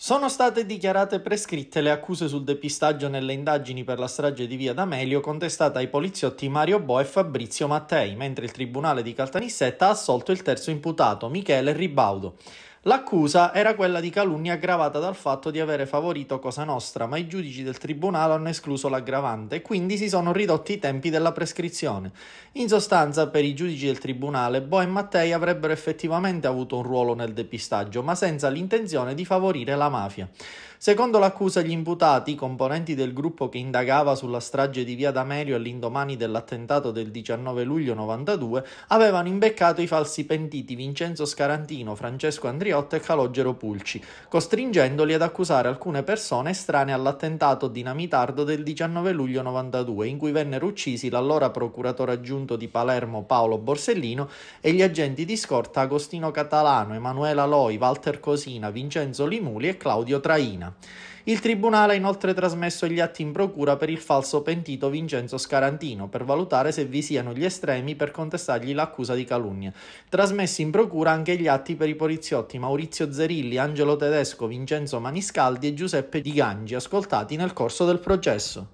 Sono state dichiarate prescritte le accuse sul depistaggio nelle indagini per la strage di Via D'Amelio contestata ai poliziotti Mario Bo e Fabrizio Mattei, mentre il Tribunale di Caltanissetta ha assolto il terzo imputato, Michele Ribaudo. L'accusa era quella di calunnia aggravata dal fatto di avere favorito Cosa Nostra, ma i giudici del tribunale hanno escluso l'aggravante e quindi si sono ridotti i tempi della prescrizione. In sostanza, per i giudici del tribunale, Bo e Mattei avrebbero effettivamente avuto un ruolo nel depistaggio, ma senza l'intenzione di favorire la mafia. Secondo l'accusa, gli imputati, componenti del gruppo che indagava sulla strage di Via D'Amelio all'indomani dell'attentato del 19 luglio 92, avevano imbeccato i falsi pentiti Vincenzo Scarantino, Francesco Andriotta e Calogero Pulci, costringendoli ad accusare alcune persone estranee all'attentato dinamitardo del 19 luglio 92, in cui vennero uccisi l'allora procuratore aggiunto di Palermo Paolo Borsellino e gli agenti di scorta Agostino Catalano, Emanuela Loi, Walter Cosina, Vincenzo Limuli e Claudio Traina. Messina. Il tribunale ha inoltre trasmesso gli atti in procura per il falso pentito Vincenzo Scarantino per valutare se vi siano gli estremi per contestargli l'accusa di calunnia. Trasmessi in procura anche gli atti per i poliziotti Maurizio Zerilli, Angelo Tedesco, Vincenzo Maniscaldi e Giuseppe Di Gangi, ascoltati nel corso del processo.